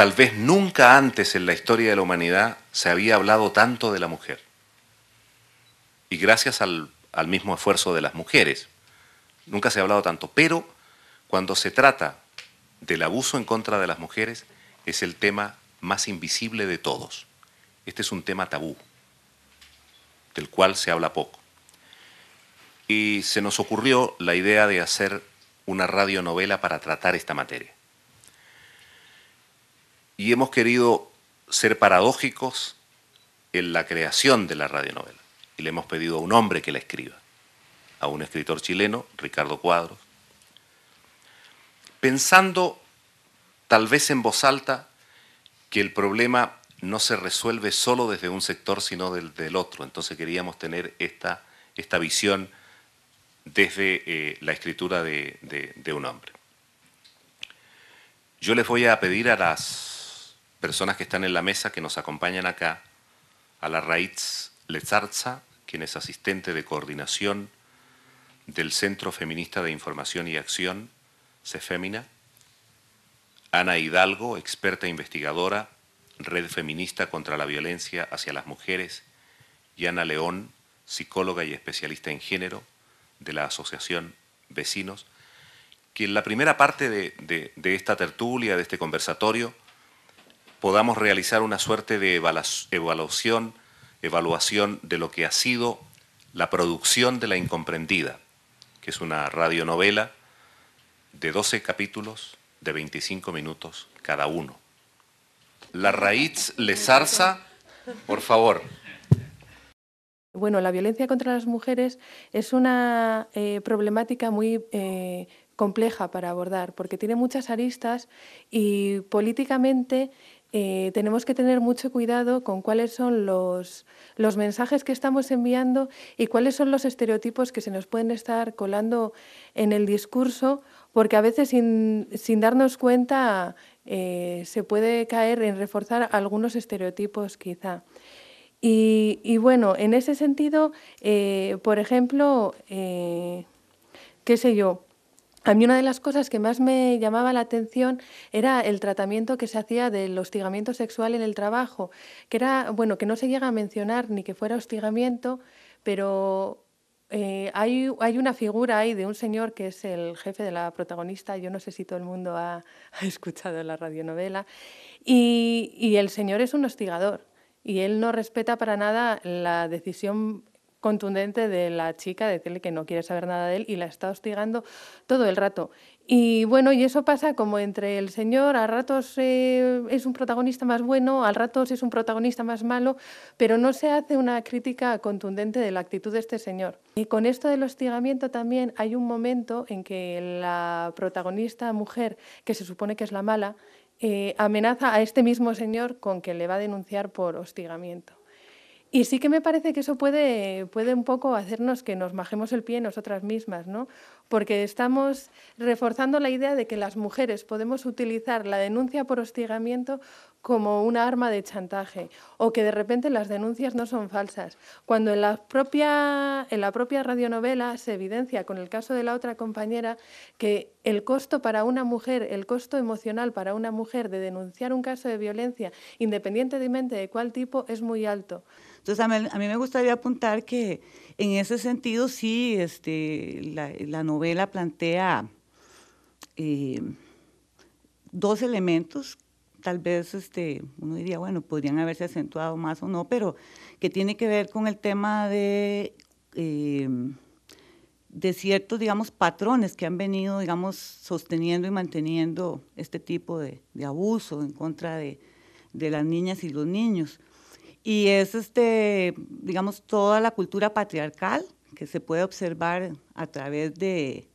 Tal vez nunca antes en la historia de la humanidad se había hablado tanto de la mujer. Y gracias al, mismo esfuerzo de las mujeres, nunca se ha hablado tanto. Pero cuando se trata del abuso en contra de las mujeres, es el tema más invisible de todos. Este es un tema tabú, del cual se habla poco. Y se nos ocurrió la idea de hacer una radionovela para tratar esta materia y hemos querido ser paradójicos en la creación de la radionovela. Y le hemos pedido a un hombre que la escriba, a un escritor chileno, Ricardo Cuadros, pensando tal vez en voz alta que el problema no se resuelve solo desde un sector, sino del, otro. Entonces queríamos tener esta, esta visión desde eh, la escritura de un hombre. Yo les voy a pedir a las personas que están en la mesa que nos acompañan acá, a la Raíz Lezarza, quien es asistente de coordinación del Centro Feminista de Información y Acción, CEFEMINA, Ana Hidalgo, experta e investigadora, Red Feminista contra la Violencia hacia las Mujeres, y Ana León, psicóloga y especialista en género de la Asociación Vecinos, que en la primera parte de esta tertulia, de este conversatorio, podamos realizar una suerte de evaluación, evaluación de lo que ha sido la producción de La Incomprendida, que es una radionovela de 12 capítulos de 25 minutos cada uno. La raíz zarza, por favor. Bueno, la violencia contra las mujeres es una eh, problemática muy eh, compleja para abordar porque tiene muchas aristas y políticamente eh, tenemos que tener mucho cuidado con cuáles son los, mensajes que estamos enviando y cuáles son los estereotipos que se nos pueden estar colando en el discurso, porque a veces sin, darnos cuenta eh, se puede caer en reforzar algunos estereotipos quizá. Y, bueno, en ese sentido, eh, por ejemplo, qué sé yo, a mí una de las cosas que más me llamaba la atención era el tratamiento que se hacía del hostigamiento sexual en el trabajo, que era, bueno, que no se llega a mencionar ni que fuera hostigamiento, pero eh, hay, una figura ahí de un señor que es el jefe de la protagonista, yo no sé si todo el mundo ha, escuchado la radionovela, y, y el señor es un hostigador y él no respeta para nada la decisión contundente de la chica, decirle que no quiere saber nada de él y la está hostigando todo el rato. Y bueno, y eso pasa como entre el señor, a ratos es un protagonista más bueno, al ratos es un protagonista más malo, pero no se hace una crítica contundente de la actitud de este señor. Y con esto del hostigamiento también hay un momento en que la protagonista mujer, que se supone que es la mala, eh, amenaza a este mismo señor con que le va a denunciar por hostigamiento. Y sí que me parece que eso puede, puede un poco hacernos que nos majemos el pie nosotras mismas, ¿no? Porque estamos reforzando la idea de que las mujeres podemos utilizar la denuncia por hostigamiento como un arma de chantaje o que de repente las denuncias no son falsas, cuando en la propia, en la propia radionovela se evidencia con el caso de la otra compañera que el costo para una mujer, el costo emocional para una mujer de denunciar un caso de violencia, independientemente de cuál tipo, es muy alto. Entonces, a mí, me gustaría apuntar que en ese sentido sí, este, la, novela plantea eh, dos elementos tal vez este, uno diría, bueno, podrían haberse acentuado más o no, pero que tiene que ver con el tema de, eh, de ciertos, digamos, patrones que han venido, digamos, sosteniendo y manteniendo este tipo de, abuso en contra de, de, las niñas y los niños. Y es, este, digamos, toda la cultura patriarcal que se puede observar a través de,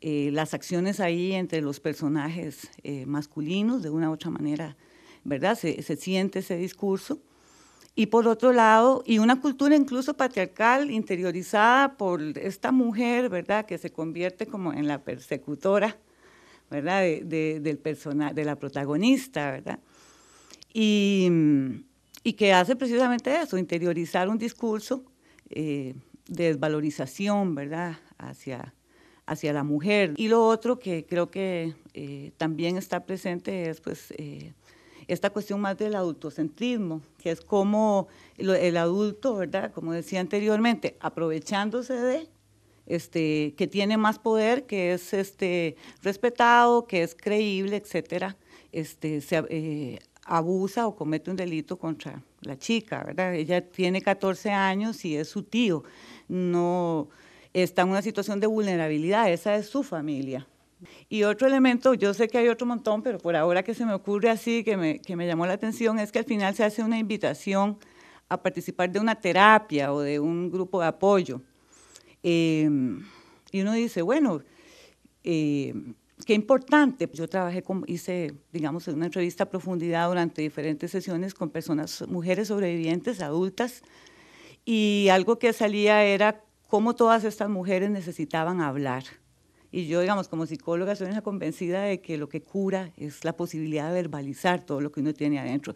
eh, las acciones ahí entre los personajes eh, masculinos, de una u otra manera, ¿verdad? Se, siente ese discurso. Y por otro lado, y una cultura incluso patriarcal interiorizada por esta mujer, ¿verdad? Que se convierte como en la persecutora, ¿verdad? De, del de la protagonista, ¿verdad? Mm, y, que hace precisamente eso, interiorizar un discurso eh, de desvalorización, ¿verdad? Hacia, hacia la mujer. Y lo otro que creo que eh, también está presente es pues eh, esta cuestión más del adultocentrismo, que es como el adulto, ¿verdad? Como decía anteriormente, aprovechándose de este, que tiene más poder, que es este, respetado, que es creíble, etcétera, este, se eh, abusa o comete un delito contra la chica, ¿verdad? Ella tiene 14 años y es su tío. No, está en una situación de vulnerabilidad, esa es su familia. Y otro elemento, yo sé que hay otro montón, pero por ahora que se me ocurre así, que me, llamó la atención, es que al final se hace una invitación a participar de una terapia o de un grupo de apoyo. Em, y uno dice, bueno, eh, qué importante. Yo trabajé hice, digamos, una entrevista a profundidad durante diferentes sesiones con personas, mujeres sobrevivientes, adultas, y algo que salía era cómo todas estas mujeres necesitaban hablar. Y yo, digamos, como psicóloga, soy una convencida de que lo que cura es la posibilidad de verbalizar todo lo que uno tiene adentro.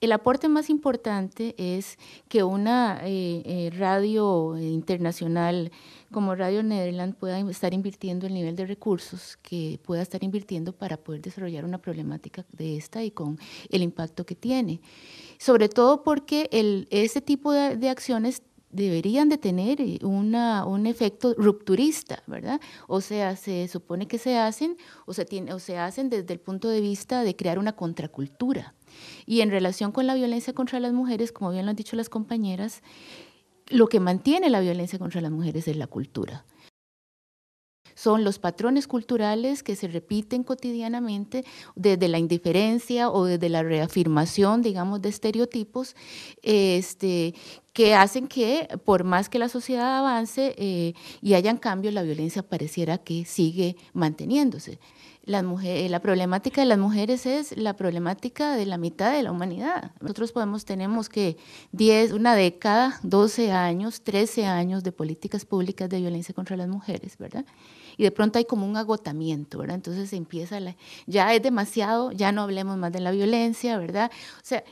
El aporte más importante es que una eh, eh, radio internacional como Radio Nederland pueda estar invirtiendo el nivel de recursos que pueda estar invirtiendo para poder desarrollar una problemática de esta y con el impacto que tiene. Sobre todo porque el, ese tipo de acciones deberían de tener eh, un efecto rupturista, ¿verdad? O sea, se supone que se hacen o se, tiene, o se hacen desde el punto de vista de crear una contracultura. Y en relación con la violencia contra las mujeres, como bien lo han dicho las compañeras, lo que mantiene la violencia contra las mujeres es la cultura son los patrones culturales que se repiten cotidianamente desde la indiferencia o desde la reafirmación, digamos, de estereotipos, este, que hacen que, por más que la sociedad avance eh, y hayan cambios, la violencia pareciera que sigue manteniéndose la, eh, la problemática de las mujeres es la problemática de la mitad de la humanidad. Nosotros podemos, tenemos que 10, una década, 12 años, 13 años de políticas públicas de violencia contra las mujeres, ¿verdad? Y de pronto hay como un agotamiento, ¿verdad? Entonces se empieza, la, ya es demasiado, ya no hablemos más de la violencia, ¿verdad? O sea,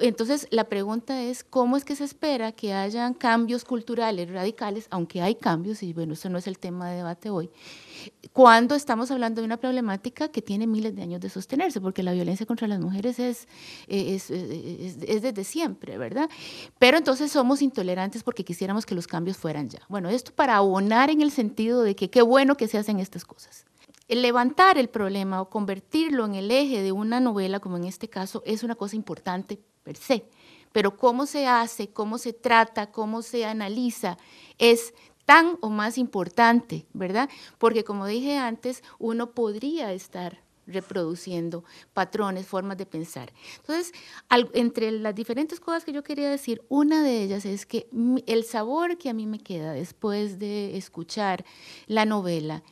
entonces, la pregunta es, ¿cómo es que se espera que hayan cambios culturales radicales, aunque hay cambios, y bueno, eso no es el tema de debate hoy, cuando estamos hablando de una problemática que tiene miles de años de sostenerse, porque la violencia contra las mujeres es, es, desde siempre, ¿verdad? Pero entonces somos intolerantes porque quisiéramos que los cambios fueran ya. Bueno, esto para abonar en el sentido de que qué bueno que se hacen estas cosas levantar el problema o convertirlo en el eje de una novela, como en este caso, es una cosa importante per se, pero cómo se hace, cómo se trata, cómo se analiza, es tan o más importante, ¿verdad? Porque como dije antes, uno podría estar reproduciendo patrones, formas de pensar. Entonces, entre las diferentes cosas que yo quería decir, una de ellas es que el sabor que a mí me queda después de escuchar la novela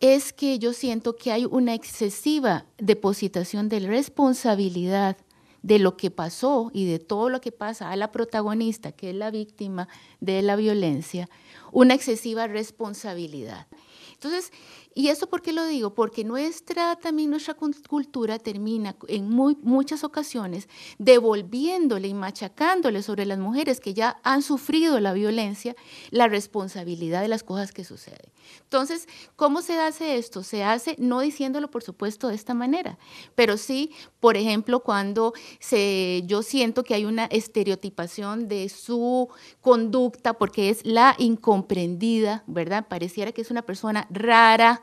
es que yo siento que hay una excesiva depositación de responsabilidad de lo que pasó y de todo lo que pasa a la protagonista, que es la víctima de la violencia, una excesiva responsabilidad. Entonces, y eso por qué lo digo? Porque nuestra, también nuestra cultura termina en muchas ocasiones devolviéndole y machacándole sobre las mujeres que ya han sufrido la violencia la responsabilidad de las cosas que suceden. Entonces, ¿cómo se hace esto? Se hace no diciéndolo, por supuesto, de esta manera, pero sí, por ejemplo, cuando se, yo siento que hay una estereotipación de su conducta porque es la incomprendida, ¿verdad? Pareciera que es una persona rara,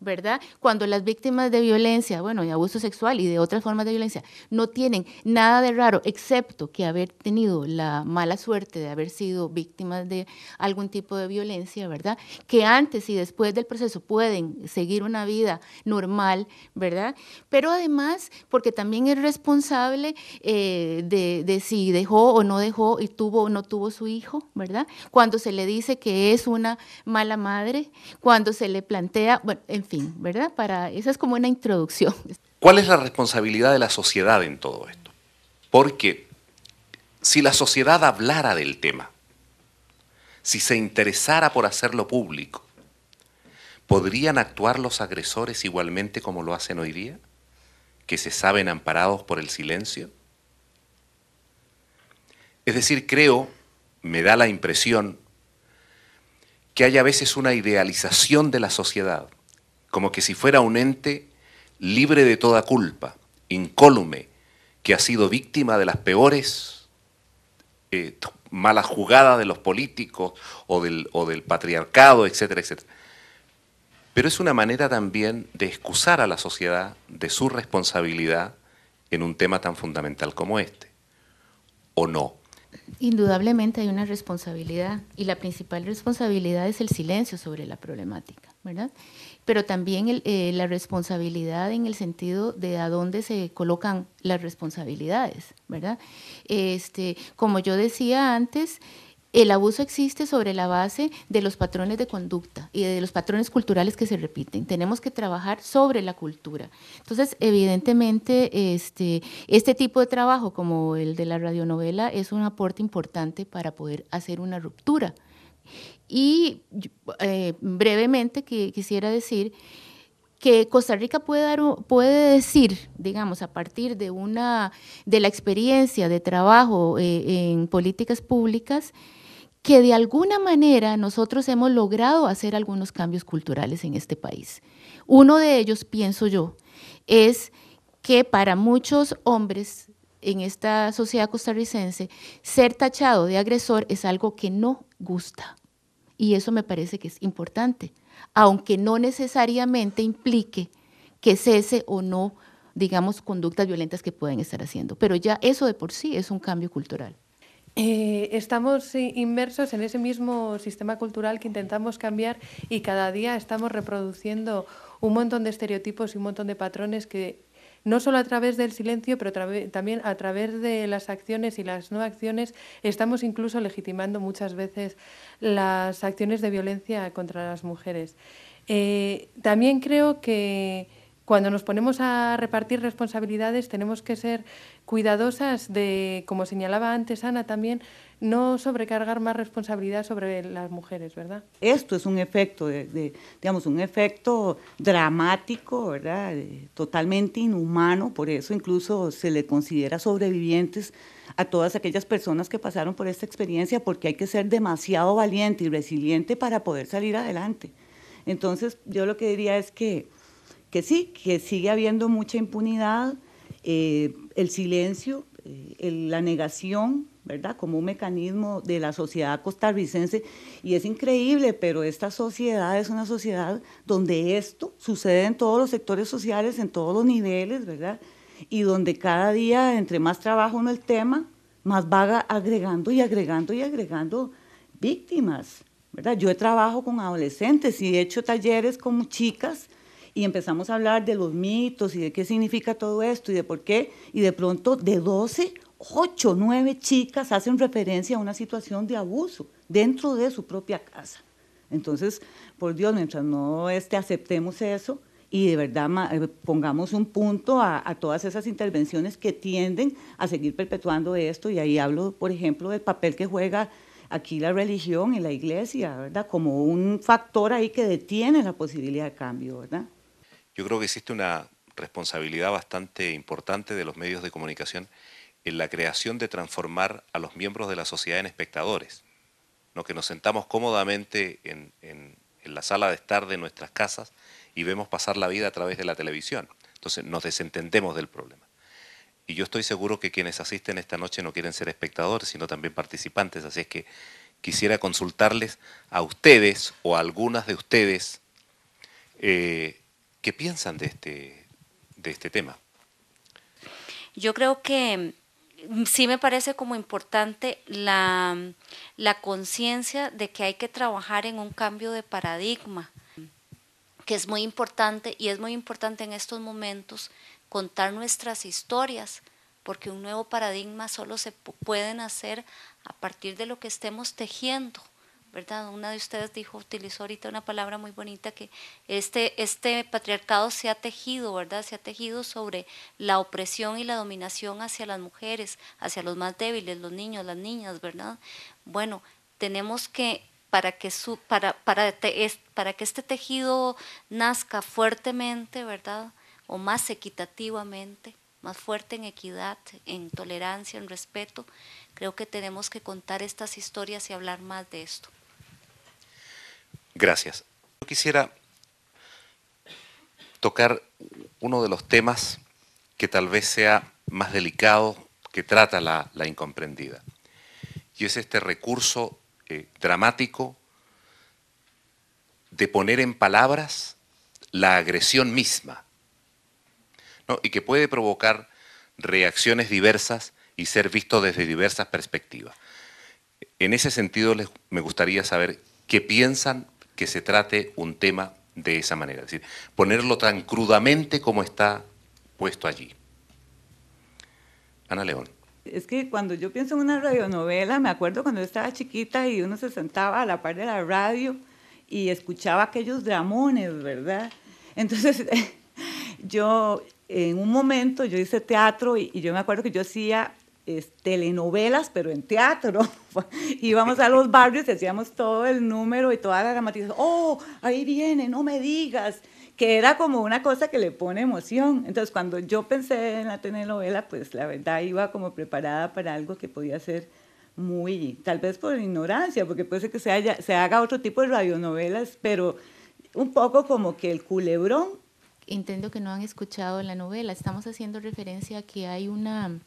¿verdad? Cuando las víctimas de violencia, bueno, y abuso sexual y de otras formas de violencia, no tienen nada de raro, excepto que haber tenido la mala suerte de haber sido víctimas de algún tipo de violencia, ¿verdad? Que antes y después del proceso pueden seguir una vida normal, ¿verdad? Pero además, porque también es responsable eh, de, de si dejó o no dejó y tuvo o no tuvo su hijo, ¿verdad? Cuando se le dice que es una mala madre, cuando se le plantea, bueno, en ¿verdad? Para, esa es como una introducción. ¿Cuál es la responsabilidad de la sociedad en todo esto? Porque si la sociedad hablara del tema, si se interesara por hacerlo público, ¿podrían actuar los agresores igualmente como lo hacen hoy día? ¿Que se saben amparados por el silencio? Es decir, creo, me da la impresión, que hay a veces una idealización de la sociedad como que si fuera un ente libre de toda culpa, incólume, que ha sido víctima de las peores eh, malas jugadas de los políticos o del, o del patriarcado, etcétera, etcétera. Pero es una manera también de excusar a la sociedad de su responsabilidad en un tema tan fundamental como este, ¿o no? Indudablemente hay una responsabilidad y la principal responsabilidad es el silencio sobre la problemática, ¿verdad? pero también eh, la responsabilidad en el sentido de a dónde se colocan las responsabilidades, ¿verdad? Este, como yo decía antes, el abuso existe sobre la base de los patrones de conducta y de los patrones culturales que se repiten. Tenemos que trabajar sobre la cultura. Entonces, evidentemente, este, este tipo de trabajo, como el de la radionovela, es un aporte importante para poder hacer una ruptura y eh, brevemente quisiera decir que Costa Rica puede, decir, digamos, a partir de, una, de la experiencia de trabajo eh, en políticas públicas, que de alguna manera nosotros hemos logrado hacer algunos cambios culturales en este país. Uno de ellos, pienso yo, es que para muchos hombres en esta sociedad costarricense, ser tachado de agresor es algo que no gusta. Y eso me parece que es importante, aunque no necesariamente implique que cese o no, digamos, conductas violentas que pueden estar haciendo. Pero ya eso de por sí es un cambio cultural. Eh, estamos inmersos en ese mismo sistema cultural que intentamos cambiar y cada día estamos reproduciendo un montón de estereotipos y un montón de patrones que no solo a través del silencio, pero también a través de las acciones y las no acciones, estamos incluso legitimando muchas veces las acciones de violencia contra las mujeres. Eh, también creo que cuando nos ponemos a repartir responsabilidades tenemos que ser cuidadosas de, como señalaba antes Ana también, no sobrecargar más responsabilidad sobre las mujeres, ¿verdad? Esto es un efecto, de, de, digamos, un efecto dramático, ¿verdad? Eh, totalmente inhumano, por eso incluso se le considera sobrevivientes a todas aquellas personas que pasaron por esta experiencia, porque hay que ser demasiado valiente y resiliente para poder salir adelante. Entonces, yo lo que diría es que que sí, que sigue habiendo mucha impunidad, eh, el silencio, eh, la negación, ¿verdad? Como un mecanismo de la sociedad costarricense. Y es increíble, pero esta sociedad es una sociedad donde esto sucede en todos los sectores sociales, en todos los niveles, ¿verdad? Y donde cada día, entre más trabajo uno el tema, más va agregando y agregando y agregando víctimas, ¿verdad? Yo trabajo con adolescentes y he hecho talleres con chicas y empezamos a hablar de los mitos y de qué significa todo esto y de por qué, y de pronto de 12, 8, 9 chicas hacen referencia a una situación de abuso dentro de su propia casa. Entonces, por Dios, mientras no este, aceptemos eso y de verdad eh, pongamos un punto a, a, todas esas intervenciones que tienden a seguir perpetuando esto, y ahí hablo, por ejemplo, del papel que juega aquí la religión y la iglesia, ¿verdad? Como un factor ahí que detiene la posibilidad de cambio, ¿verdad? Yo creo que existe una responsabilidad bastante importante de los medios de comunicación en la creación de transformar a los miembros de la sociedad en espectadores, ¿no? que nos sentamos cómodamente en, la sala de estar de nuestras casas y vemos pasar la vida a través de la televisión. Entonces nos desentendemos del problema. Y yo estoy seguro que quienes asisten esta noche no quieren ser espectadores, sino también participantes. Así es que quisiera consultarles a ustedes o a algunas de ustedes eh, ¿Qué piensan de este, de este tema? Yo creo que mm, sí me parece como importante la, la conciencia de que hay que trabajar en un cambio de paradigma, que es muy importante y es muy importante en estos momentos contar nuestras historias, porque un nuevo paradigma solo se puede hacer a partir de lo que estemos tejiendo una de ustedes dijo, utilizó ahorita una palabra muy bonita, que este, este patriarcado se ha tejido, ¿verdad? Se ha tejido sobre la opresión y la dominación hacia las mujeres, hacia los más débiles, los niños, las niñas, ¿verdad? Bueno, tenemos que para que su, para, para, para que este tejido nazca fuertemente, ¿verdad? O más equitativamente, más fuerte en equidad, en tolerancia, en respeto, creo que tenemos que contar estas historias y hablar más de esto. Gracias. Yo quisiera tocar uno de los temas que tal vez sea más delicado que trata la, incomprendida. Y es este recurso eh, dramático de poner en palabras la agresión misma, y que puede provocar reacciones diversas y ser visto desde diversas perspectivas. En ese sentido, me gustaría saber qué piensan que se trate un tema de esa manera, es decir, ponerlo tan crudamente como está puesto allí. Ana León. Es que cuando yo pienso en una radionovela, me acuerdo cuando yo estaba chiquita y uno se sentaba a la par de la radio y escuchaba aquellos dramones, ¿verdad? Entonces, yo en un momento yo hice teatro y, y yo me acuerdo que yo hacía telenovelas, pero en teatro. Íbamos a los barrios, hacíamos todo el número y toda la dramatización. Oh, ahí viene, no me digas que era como una cosa que le pone emoción. Entonces, cuando yo pensé en la telenovela, pues la verdad iba como preparada para algo que podía ser muy, tal vez por ignorancia, porque puede ser que se, se haga otro tipo de radionovelas, pero un poco como que el culebrón. Entiendo que no han escuchado la novela, estamos haciendo referencia a que hay una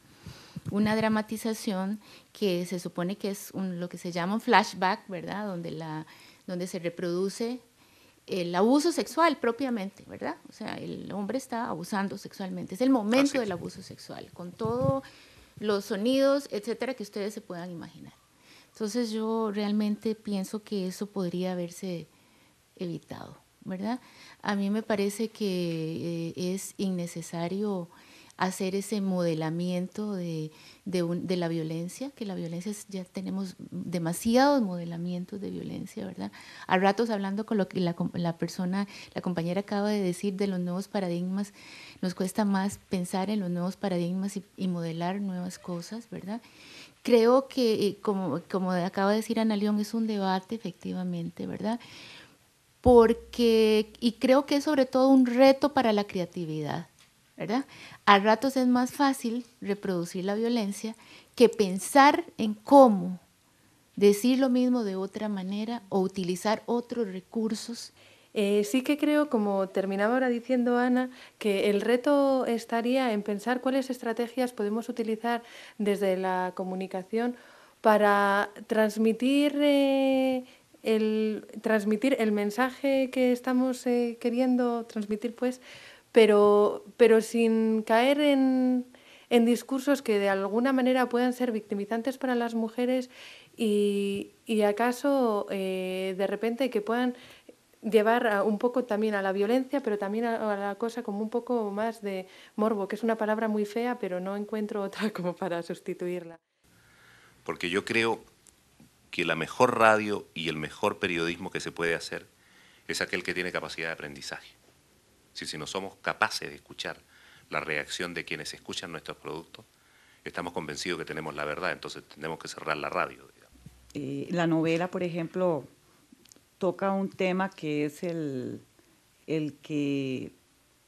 una dramatización que se supone que es lo que se llama un flashback, ¿verdad? Donde, la, donde se reproduce el abuso sexual propiamente, ¿verdad? O sea, el hombre está abusando sexualmente. Es el momento del abuso sexual, con todos los sonidos, etcétera, que ustedes se puedan imaginar. Entonces yo realmente pienso que eso podría haberse evitado, ¿verdad? A mí me parece que eh, es innecesario hacer ese modelamiento de, de, la violencia, que la violencia ya tenemos demasiados modelamientos de violencia, ¿verdad? A ratos hablando con lo que la, la, persona, la compañera acaba de decir de los nuevos paradigmas, nos cuesta más pensar en los nuevos paradigmas y, modelar nuevas cosas, ¿verdad? Creo que, eh, como, como acaba de decir Ana León, es un debate efectivamente, ¿verdad? porque, y creo que es sobre todo un reto para la creatividad, a ratos es más fácil reproducir la violencia que pensar en cómo decir lo mismo de otra manera o utilizar otros recursos. Eh, sí que creo, como terminaba ahora diciendo Ana, que el reto estaría en pensar cuáles estrategias podemos utilizar desde la comunicación para transmitir, eh, el, transmitir el mensaje que estamos eh, queriendo transmitir, pues, pero, pero sin caer en, discursos que de alguna manera puedan ser victimizantes para las mujeres y, y acaso eh, de repente que puedan llevar un poco también a la violencia, pero también a, la cosa como un poco más de morbo, que es una palabra muy fea, pero no encuentro otra como para sustituirla. Porque yo creo que la mejor radio y el mejor periodismo que se puede hacer es aquel que tiene capacidad de aprendizaje. Si, no somos capaces de escuchar la reacción de quienes escuchan nuestros productos, estamos convencidos que tenemos la verdad, entonces tenemos que cerrar la radio. Eh, la novela, por ejemplo, toca un tema que es el, el que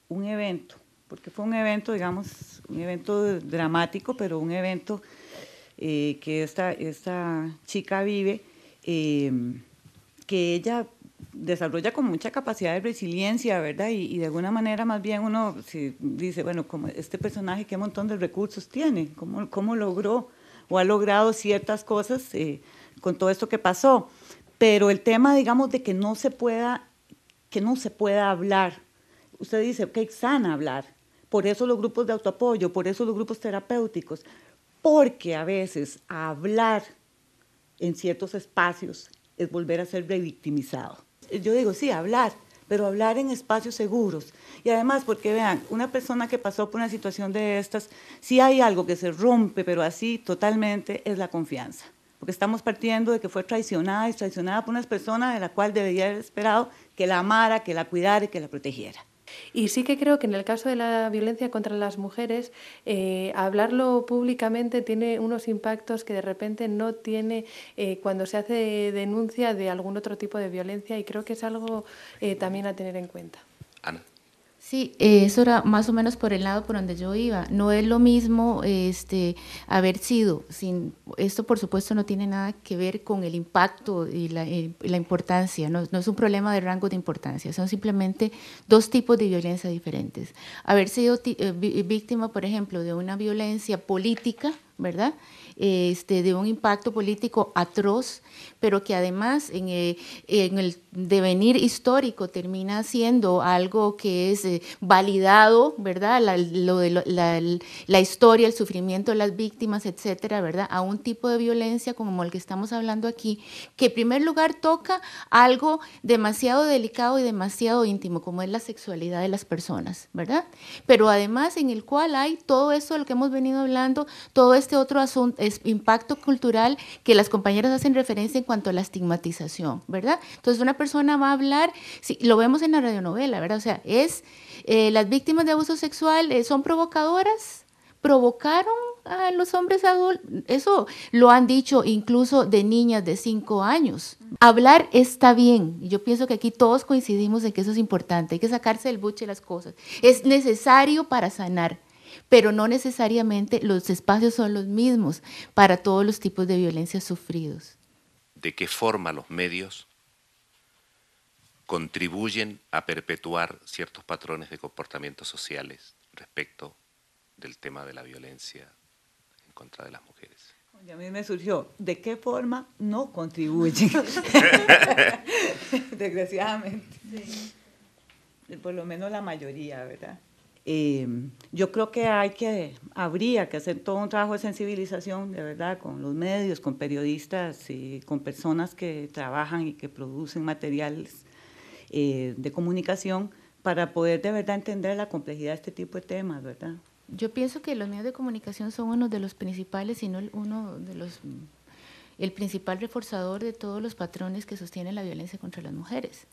un evento, porque fue un evento, digamos, un evento dramático, pero un evento eh, que esta, esta chica vive, eh, que ella desarrolla con mucha capacidad de resiliencia, ¿verdad? Y, de alguna manera más bien uno dice, bueno, como este personaje qué montón de recursos tiene, cómo, logró o ha logrado ciertas cosas eh, con todo esto que pasó. Pero el tema, digamos, de que no se pueda, que no se pueda hablar. Usted dice, ok, sana hablar. Por eso los grupos de autoapoyo, por eso los grupos terapéuticos. Porque a veces hablar en ciertos espacios es volver a ser revictimizado yo digo, sí, hablar, pero hablar en espacios seguros. Y además, porque vean, una persona que pasó por una situación de estas, si hay algo que se rompe, pero así totalmente, es la confianza. Porque estamos partiendo de que fue traicionada y traicionada por unas personas de la cual debería haber esperado que la amara, que la cuidara y que la protegiera. Y sí que creo que en el caso de la violencia contra las mujeres, eh, hablarlo públicamente tiene unos impactos que de repente no tiene eh, cuando se hace denuncia de algún otro tipo de violencia y creo que es algo eh, también a tener en cuenta. Ana. Sí, eh, eso era más o menos por el lado por donde yo iba. No es lo mismo este, haber sido, sin, esto por supuesto no tiene nada que ver con el impacto y la, eh, importancia, no, no, es un problema de rango de importancia, son simplemente dos tipos de violencia diferentes. Haber sido eh, víctima, por ejemplo, de una violencia política, ¿verdad? Este, de un impacto político atroz, pero que además en eh, el, devenir histórico termina siendo algo que es eh, validado, ¿verdad? La, la, historia, el sufrimiento de las víctimas, etcétera, ¿verdad? A un tipo de violencia como el que estamos hablando aquí, que en primer lugar toca algo demasiado delicado y demasiado íntimo, como es la sexualidad de las personas, ¿verdad? Pero además en el cual hay todo eso de lo que hemos venido hablando, todo este este otro asunto, es impacto cultural que las compañeras hacen referencia en cuanto a la estigmatización, ¿verdad? Entonces una persona va a hablar, lo vemos en la radionovela, ¿verdad? O sea, es eh, las víctimas de abuso sexual eh, son provocadoras, provocaron a los hombres adultos, eso lo han dicho incluso de niñas de 5 años. Hablar está bien, yo pienso que aquí todos coincidimos en que eso es importante, hay que sacarse del buche las cosas, es necesario para sanar, pero no necesariamente los espacios son los mismos para todos los tipos de violencia sufridos. ¿De qué forma los medios contribuyen a perpetuar ciertos patrones de comportamientos sociales respecto del tema de la violencia en contra de las mujeres? a mí me surgió, ¿de qué forma no contribuyen? Desgraciadamente. Por lo menos la mayoría, ¿verdad? Em, yo creo que hay que, habría que hacer todo un trabajo de sensibilización, de verdad, con los medios, con periodistas y eh, con personas que trabajan y que producen materiales eh, de comunicación para poder de verdad entender la complejidad de este tipo de temas, ¿verdad? Yo pienso que los medios de comunicación son uno de los principales, sino no uno de los el principal reforzador de todos los patrones que sostienen la violencia contra las mujeres.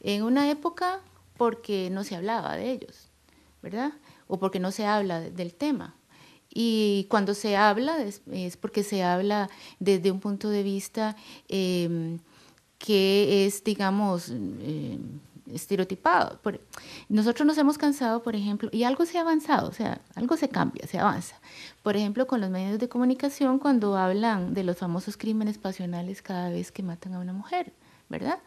En una época porque no se hablaba de ellos, ¿verdad? O porque no se habla del tema. Y cuando se habla es, porque se habla desde un punto de vista em, que es, digamos, em, estereotipado. nosotros nos hemos cansado, por ejemplo, y algo se ha avanzado, o sea, algo se cambia, se avanza. Por ejemplo, con los medios de comunicación, cuando hablan de los famosos crímenes pasionales cada vez que matan a una mujer, ¿verdad?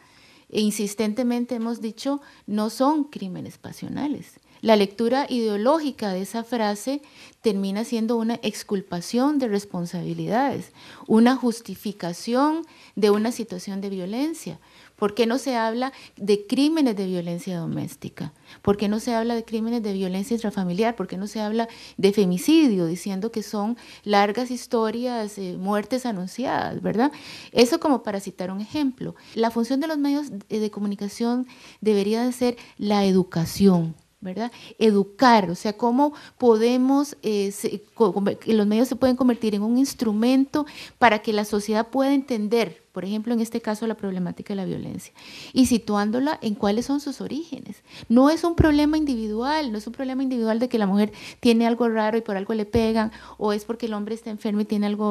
E insistentemente hemos dicho, no son crímenes pasionales, la lectura ideológica de esa frase termina siendo una exculpación de responsabilidades, una justificación de una situación de violencia. ¿Por qué no se habla de crímenes de violencia doméstica? ¿Por qué no se habla de crímenes de violencia intrafamiliar? ¿Por qué no se habla de femicidio, diciendo que son largas historias, eh, muertes anunciadas, verdad? Eso como para citar un ejemplo. La función de los medios de comunicación debería de ser la educación ¿verdad? Educar, o sea, cómo podemos, eh, los medios se pueden convertir en un instrumento para que la sociedad pueda entender por ejemplo, en este caso la problemática de la violencia, y situándola en cuáles son sus orígenes. No es un problema individual, no es un problema individual de que la mujer tiene algo raro y por algo le pegan, o es porque el hombre está enfermo y tiene algo,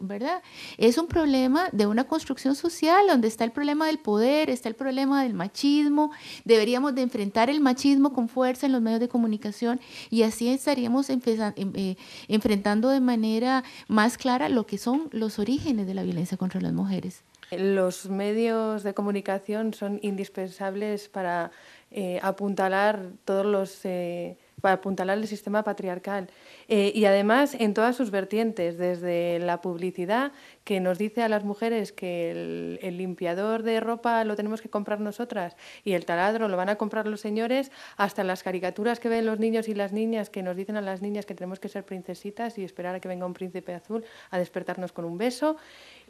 ¿verdad? Es un problema de una construcción social donde está el problema del poder, está el problema del machismo, deberíamos de enfrentar el machismo con fuerza en los medios de comunicación y así estaríamos em, eh, enfrentando de manera más clara lo que son los orígenes de la violencia contra las mujeres. Los medios de comunicación son indispensables para eh, apuntalar todos los eh, para apuntalar el sistema patriarcal eh, y además en todas sus vertientes, desde la publicidad que nos dice a las mujeres que el, limpiador de ropa lo tenemos que comprar nosotras y el taladro lo van a comprar los señores, hasta las caricaturas que ven los niños y las niñas que nos dicen a las niñas que tenemos que ser princesitas y esperar a que venga un príncipe azul a despertarnos con un beso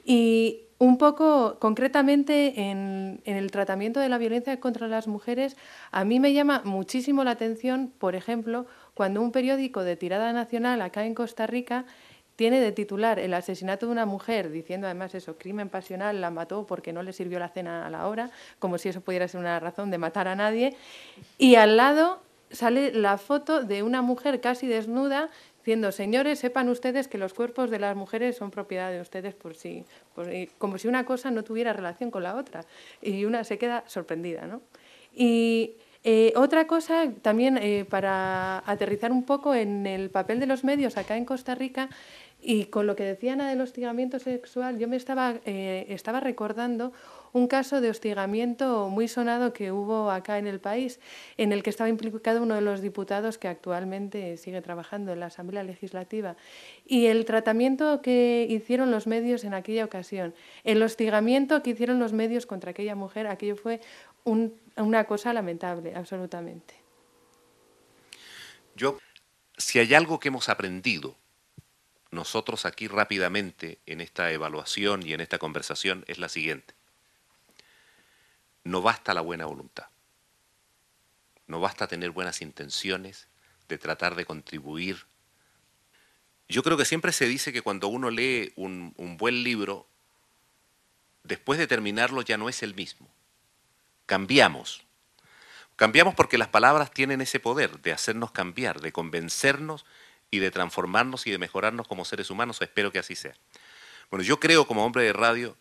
y un poco concretamente en, el tratamiento de la violencia contra las mujeres, a mí me llama muchísimo la atención, por ejemplo, cuando un periódico de tirada nacional acá en Costa Rica tiene de titular el asesinato de una mujer, diciendo además eso, crimen pasional, la mató porque no le sirvió la cena a la hora, como si eso pudiera ser una razón de matar a nadie, y al lado sale la foto de una mujer casi desnuda diciendo, señores, sepan ustedes que los cuerpos de las mujeres son propiedad de ustedes por sí, como si una cosa no tuviera relación con la otra. Y una se queda sorprendida, ¿no? Y eh, otra cosa, también eh, para aterrizar un poco en el papel de los medios acá en Costa Rica, y con lo que decía Ana del hostigamiento sexual, yo me estaba, eh, estaba recordando un caso de hostigamiento muy sonado que hubo acá en el país, en el que estaba implicado uno de los diputados que actualmente sigue trabajando en la Asamblea Legislativa. Y el tratamiento que hicieron los medios en aquella ocasión, el hostigamiento que hicieron los medios contra aquella mujer, aquello fue una cosa lamentable, absolutamente. Yo, si hay algo que hemos aprendido nosotros aquí rápidamente en esta evaluación y en esta conversación es la siguiente. No basta la buena voluntad. No basta tener buenas intenciones, de tratar de contribuir. Yo creo que siempre se dice que cuando uno lee un, buen libro, después de terminarlo ya no es el mismo. Cambiamos. Cambiamos porque las palabras tienen ese poder de hacernos cambiar, de convencernos y de transformarnos y de mejorarnos como seres humanos. Espero que así sea. Bueno, yo creo como hombre de radio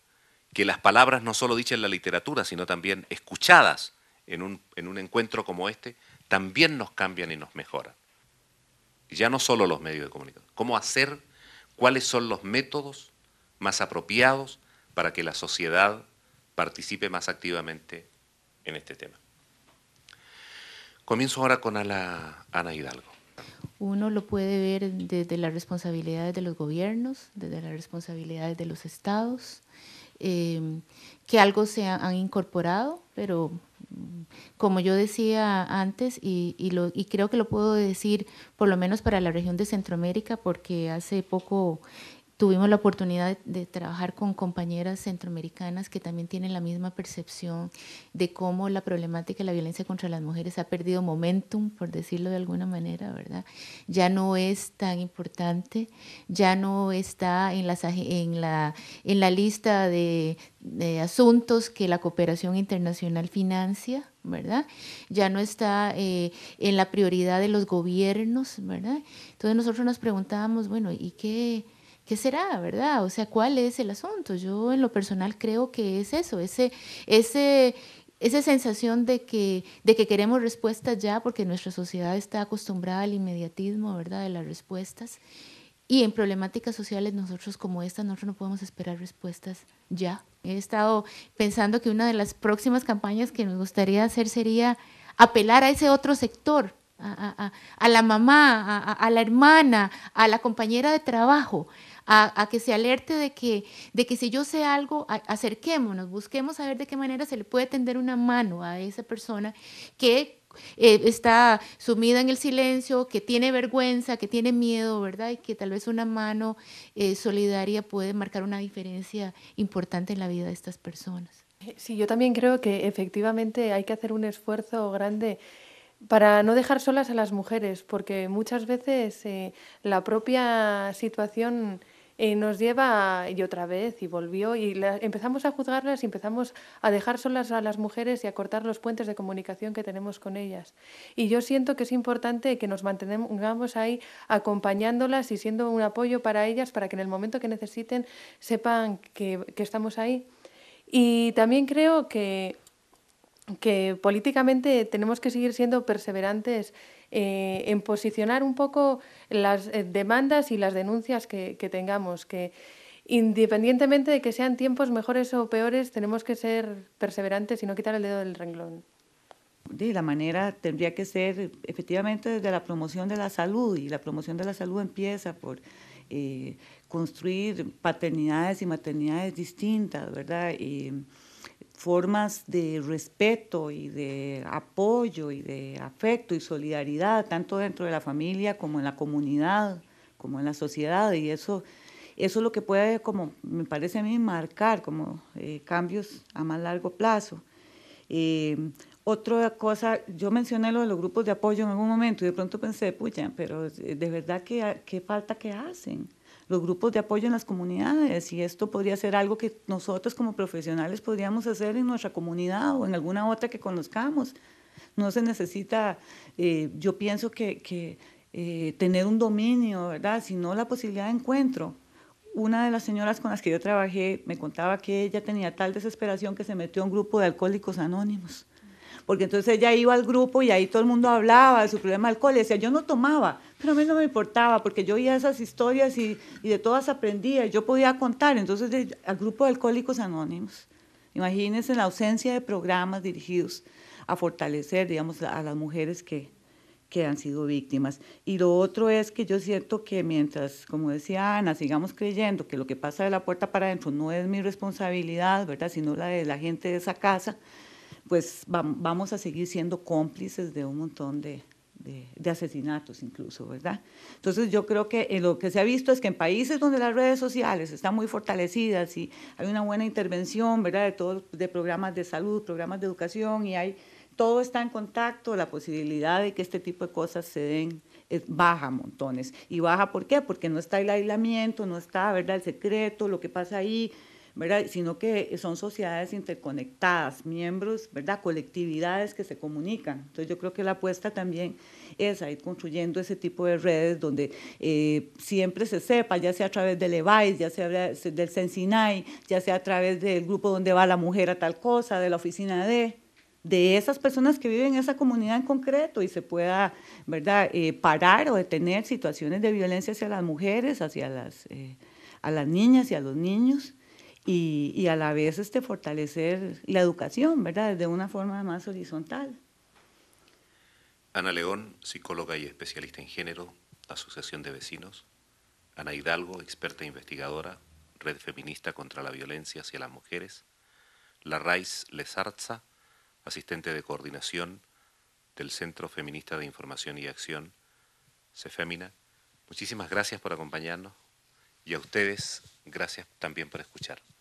que las palabras no solo dichas en la literatura, sino también escuchadas en un, encuentro como este, también nos cambian y nos mejoran. ya no solo los medios de comunicación, cómo hacer, cuáles son los métodos más apropiados para que la sociedad participe más activamente en este tema. Comienzo ahora con Ana Hidalgo. Uno lo puede ver desde las responsabilidades de los gobiernos, desde las responsabilidades de los estados, eh, que algo se han, incorporado, pero mm, como yo decía antes, y, lo, y, creo que lo puedo decir por lo menos para la región de Centroamérica, porque hace poco tuvimos la oportunidad de, trabajar con compañeras centroamericanas que también tienen la misma percepción de cómo la problemática de la violencia contra las mujeres ha perdido momentum, por decirlo de alguna manera, ¿verdad? Ya no es tan importante, ya no está en, las, en, la, en la lista de, asuntos que la cooperación internacional financia. ¿verdad? Ya no está eh, en la prioridad de los gobiernos, ¿verdad? Entonces nosotros nos preguntábamos, bueno, ¿y qué, ¿Qué será, verdad? O sea, ¿cuál es el asunto? Yo en lo personal creo que es eso, ese, ese, esa sensación de que, de que queremos respuestas ya, porque nuestra sociedad está acostumbrada al inmediatismo, ¿verdad?, de las respuestas. Y en problemáticas sociales, nosotros como esta, nosotros no podemos esperar respuestas ya. He estado pensando que una de las próximas campañas que nos gustaría hacer sería apelar a ese otro sector, a, a, a la mamá, a, a la hermana, a la compañera de trabajo, a, que se alerte de que, de que si yo sé algo, acerquémonos, busquemos a ver de qué manera se le puede tender una mano a esa persona que eh, está sumida en el silencio, que tiene vergüenza, que tiene miedo, ¿verdad? Y que tal vez una mano eh, solidaria puede marcar una diferencia importante en la vida de estas personas. Sí, yo también creo que efectivamente hay que hacer un esfuerzo grande para no dejar solas a las mujeres, porque muchas veces eh, la propia situación eh, nos lleva y otra vez y volvió y empezamos a juzgarlas y empezamos a dejar solas a las mujeres y a cortar los puentes de comunicación que tenemos con ellas. Y yo siento que es importante que nos mantengamos ahí acompañándolas y siendo un apoyo para ellas para que en el momento que necesiten sepan que, estamos ahí. Y también creo que que políticamente tenemos que seguir siendo perseverantes eh, en posicionar un poco las eh, demandas y las denuncias que, tengamos, que independientemente de que sean tiempos mejores o peores, tenemos que ser perseverantes y no quitar el dedo del renglón. Sí, la manera tendría que ser efectivamente desde la promoción de la salud y la promoción de la salud empieza por eh, construir paternidades y maternidades distintas, ¿verdad? formas de respeto y de apoyo y de afecto y solidaridad, tanto dentro de la familia como en la comunidad, como en la sociedad. Y eso, eso es lo que puede, como me parece a mí, marcar como eh, cambios a más largo plazo. Eh, otra cosa, yo mencioné lo de los grupos de apoyo en algún momento y de pronto pensé, puya, pero eh, de verdad que qué falta que hacen los grupos de apoyo en las comunidades y esto podría ser algo que nosotros como profesionales podríamos hacer en nuestra comunidad o en alguna otra que conozcamos. No se necesita, eh, yo pienso que, eh, tener un dominio, ¿verdad? Sino la posibilidad de encuentro. Una de las señoras con las que yo trabajé me contaba que ella tenía tal desesperación que se metió a un grupo de alcohólicos anónimos porque entonces ella iba al grupo y ahí todo el mundo hablaba de su problema de alcohol y decía, yo no tomaba, pero a mí no me importaba, porque yo oía esas historias y, de todas aprendía, y yo podía contar, entonces al grupo de alcohólicos anónimos. Imagínense la ausencia de programas dirigidos a fortalecer, digamos, a las mujeres que, que han sido víctimas. Y lo otro es que yo siento que mientras, como decía Ana, sigamos creyendo que lo que pasa de la puerta para adentro no es mi responsabilidad, ¿verdad? Sino la de la gente de esa casa, pues vamos a seguir siendo cómplices de un montón de, asesinatos incluso, ¿verdad? Entonces yo creo que eh, lo que se ha visto es que en países donde las redes sociales están muy fortalecidas y hay una buena intervención, ¿verdad? De, todos, de programas de salud, programas de educación y hay, todo está en contacto, la posibilidad de que este tipo de cosas se den es, eh, baja montones. ¿Y baja por qué? Porque no está el aislamiento, no está, ¿verdad? El secreto, lo que pasa ahí, ¿verdad? Sino que son sociedades interconectadas, miembros, ¿verdad? Colectividades que se comunican. Entonces yo creo que la apuesta también es a ir construyendo ese tipo de redes donde eh, siempre se sepa, ya sea a través del EVAIS, ya sea del Sensinay, ya sea a través del grupo donde va la mujer a tal cosa, de la oficina de de esas personas que viven en esa comunidad en concreto y se pueda, ¿verdad?, eh, parar o detener situaciones de violencia hacia las mujeres, hacia las, eh, a las niñas y a los niños, y, a la vez este, fortalecer la educación, ¿verdad? De una forma más horizontal. Ana León, psicóloga y especialista en género, Asociación de Vecinos. Ana Hidalgo, experta e investigadora, Red Feminista contra la Violencia hacia las Mujeres. La Raiz Lezarza, asistente de coordinación del Centro Feminista de Información y Acción, Cefemina. Muchísimas gracias por acompañarnos y a ustedes, gracias también por escuchar.